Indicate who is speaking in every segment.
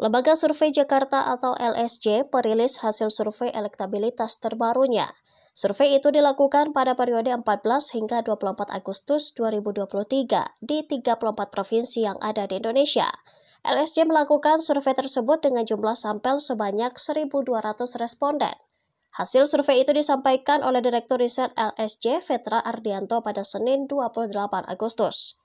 Speaker 1: Lembaga Survei Jakarta atau LSJ perilis hasil survei elektabilitas terbarunya. Survei itu dilakukan pada periode 14 hingga 24 Agustus 2023 di 34 provinsi yang ada di Indonesia. LSJ melakukan survei tersebut dengan jumlah sampel sebanyak 1.200 responden. Hasil survei itu disampaikan oleh Direktur Riset LSJ Vetra Ardianto pada Senin 28 Agustus.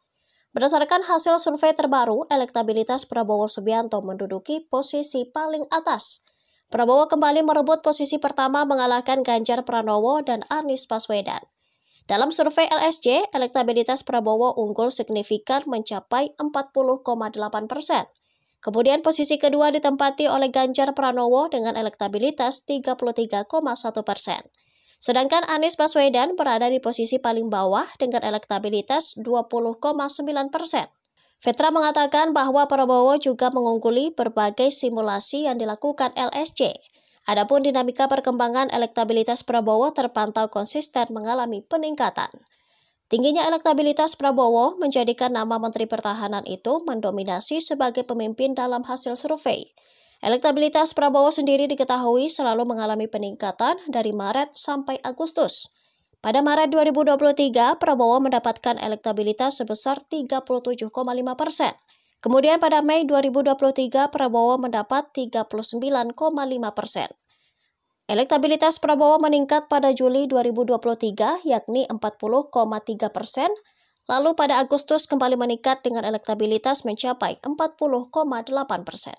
Speaker 1: Berdasarkan hasil survei terbaru, elektabilitas Prabowo Subianto menduduki posisi paling atas. Prabowo kembali merebut posisi pertama mengalahkan Ganjar Pranowo dan Anies Baswedan. Dalam survei LSJ, elektabilitas Prabowo unggul signifikan mencapai 40,8 persen. Kemudian posisi kedua ditempati oleh Ganjar Pranowo dengan elektabilitas 33,1 persen. Sedangkan Anies Baswedan berada di posisi paling bawah dengan elektabilitas 20,9 persen. Fitra mengatakan bahwa Prabowo juga mengungguli berbagai simulasi yang dilakukan LSC. Adapun dinamika perkembangan elektabilitas Prabowo terpantau konsisten mengalami peningkatan. Tingginya elektabilitas Prabowo menjadikan nama Menteri Pertahanan itu mendominasi sebagai pemimpin dalam hasil survei. Elektabilitas Prabowo sendiri diketahui selalu mengalami peningkatan dari Maret sampai Agustus. Pada Maret 2023, Prabowo mendapatkan elektabilitas sebesar 37,5 persen. Kemudian pada Mei 2023, Prabowo mendapat 39,5 persen. Elektabilitas Prabowo meningkat pada Juli 2023, yakni 40,3 persen, lalu pada Agustus kembali meningkat dengan elektabilitas mencapai 40,8 persen.